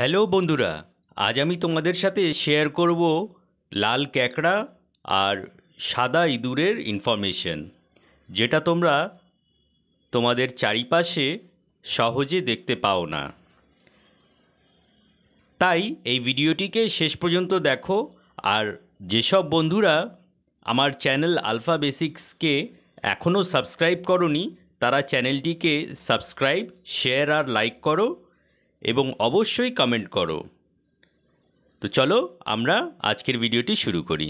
hello বন্ধুরা আজ আমি তোমাদের সাথে শেয়ার করব লাল ক্যাকড়া আর সাদা ইঁদুরের ইনফরমেশন যেটা তোমরা তোমাদের চারিপাশে সহজে দেখতে পাও না তাই এই ভিডিওটিকে শেষ পর্যন্ত দেখো আর যেসব বন্ধুরা আমার চ্যানেল আলফা বেসিক্সকে এখনও সাবস্ক্রাইব করনি তারা চ্যানেলটিকে সাবস্ক্রাইব শেয়ার আর লাইক করো এবং অবশ্যই কমেন্ট করো তো চলো আমরা আজকের ভিডিওটি শুরু করি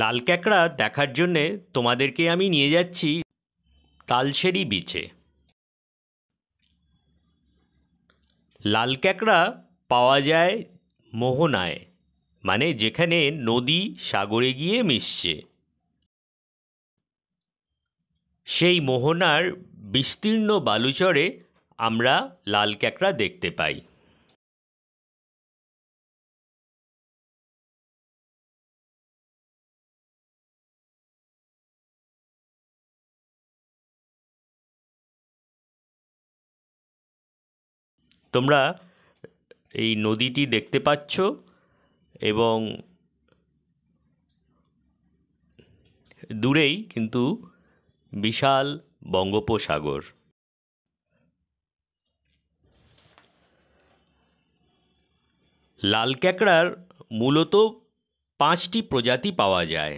লাল ক্যাকড়া দেখার জন্যে তোমাদেরকে আমি নিয়ে যাচ্ছি তালসেরি বিচে লাল ক্যাকড়া পাওয়া যায় মোহনায় মানে যেখানে নদী সাগরে গিয়ে মিশছে সেই মোহনার বিস্তীর্ণ বালুচরে আমরা লাল ক্যাকড়া দেখতে পাই তোমরা এই নদীটি দেখতে পাচ্ছ এবং দূরেই কিন্তু বিশাল বঙ্গোপসাগর লাল ক্যাকড়ার মূলত পাঁচটি প্রজাতি পাওয়া যায়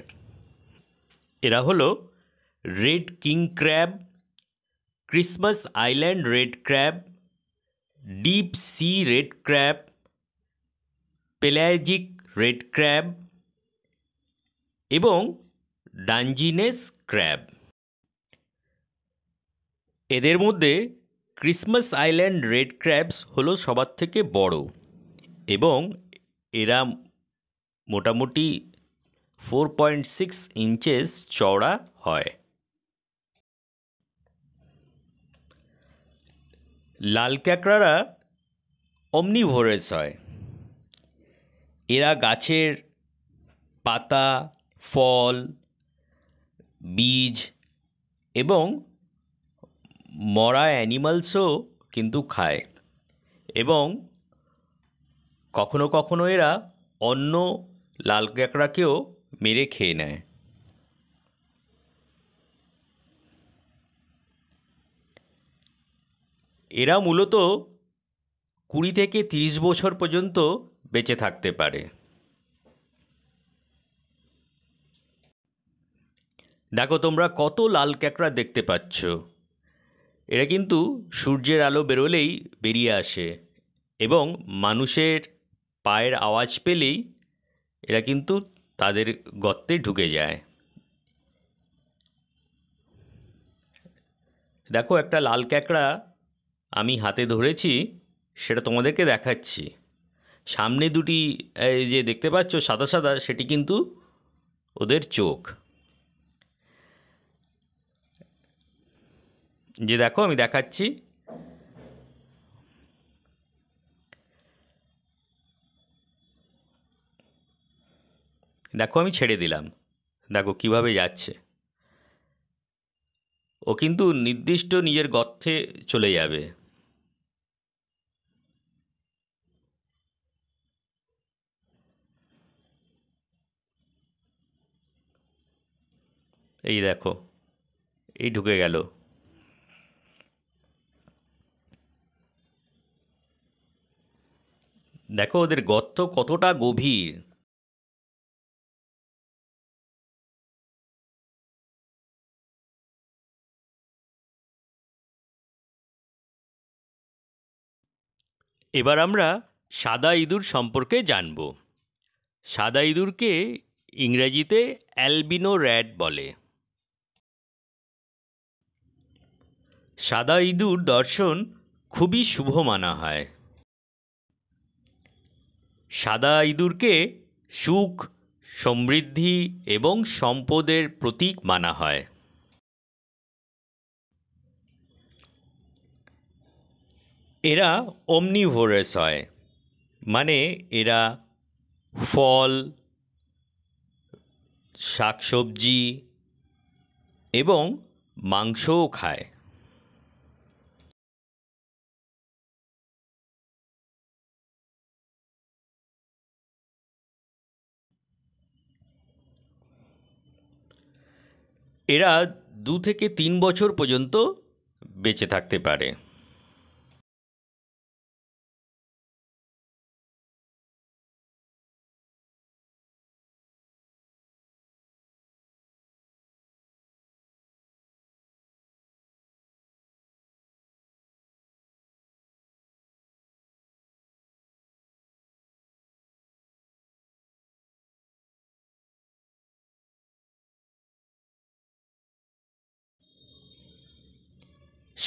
এরা হলো red king crab Christmas island red crab deep sea red crab pelagic red crab এবং ডানজিনেস ক্র্যাব এদের মধ্যে ক্রিসমাস আইল্যান্ড রেড ক্র্যাবস হলো সবার থেকে বড় এবং এরা মোটামুটি ফোর পয়েন্ট সিক্স ইঞ্চেস চওড়া হয় লাল ক্যাকড়ারা অমনিভোরেস হয় এরা গাছের পাতা ফল বীজ এবং মরা অ্যানিমালসও কিন্তু খায় এবং কখনো কখনো এরা অন্য লাল কাঁকড়াকেও মেরে খেয়ে নেয় এরা মূলত কুড়ি থেকে তিরিশ বছর পর্যন্ত বেঁচে থাকতে পারে দেখো তোমরা কত লাল ক্যাকড়া দেখতে পাচ্ছ এরা কিন্তু সূর্যের আলো বেরোলেই বেরিয়ে আসে এবং মানুষের পায়ের আওয়াজ পেলেই এরা কিন্তু তাদের গর্তে ঢুকে যায় দেখো একটা লাল ক্যাকড়া আমি হাতে ধরেছি সেটা তোমাদেরকে দেখাচ্ছি সামনে দুটি যে দেখতে পাচ্ছ সাদা সাদা সেটি কিন্তু ওদের চোখ যে দেখো আমি দেখাচ্ছি দেখো আমি ছেড়ে দিলাম দেখো কিভাবে যাচ্ছে ও কিন্তু নির্দিষ্ট নিজের গর্থে চলে যাবে এই দেখো এই ঢুকে গেল দেখো ওদের গর্ত কতটা গভীর এবার আমরা সাদা ইঁদুর সম্পর্কে জানব সাদা ইঁদুরকে ইংরেজিতে অ্যালবিনো র্যাড বলে সাদা ইঁদুর দর্শন খুবই শুভ মানা হয় সাদা ইঁদুরকে সুখ সমৃদ্ধি এবং সম্পদের প্রতীক মানা হয় এরা অমনিভোরেস হয় মানে এরা ফল শাকসবজি এবং মাংসও খায় এরা দু থেকে তিন বছর পর্যন্ত বেঁচে থাকতে পারে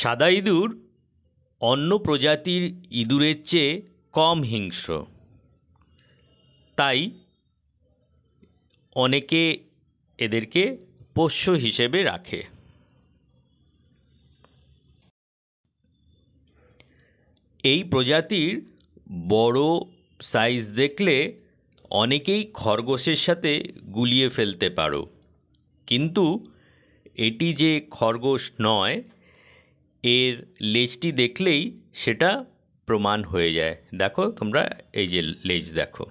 সাদা ইঁদুর অন্য প্রজাতির ইঁদুরের চেয়ে কম হিংস্র তাই অনেকে এদেরকে পোষ্য হিসেবে রাখে এই প্রজাতির বড় সাইজ দেখলে অনেকেই খরগোশের সাথে গুলিয়ে ফেলতে পারো কিন্তু এটি যে খরগোশ নয় এর লেজটি দেখলেই সেটা প্রমাণ হয়ে যায় দেখো তোমরা এই যে লেজ দেখো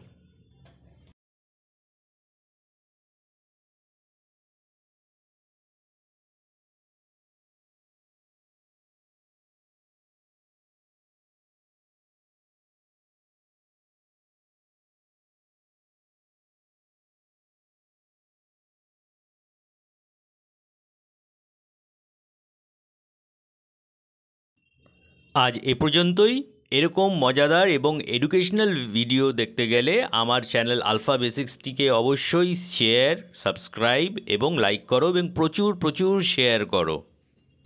আজ এ পর্যন্তই এরকম মজাদার এবং এডুকেশনাল ভিডিও দেখতে গেলে আমার চ্যানেল আলফা বেসিক্সটিকে অবশ্যই শেয়ার সাবস্ক্রাইব এবং লাইক করো এবং প্রচুর প্রচুর শেয়ার করো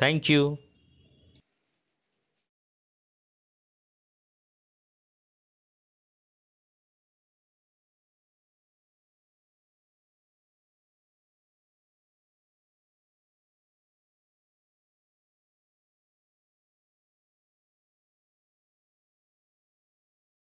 থ্যাংক ইউ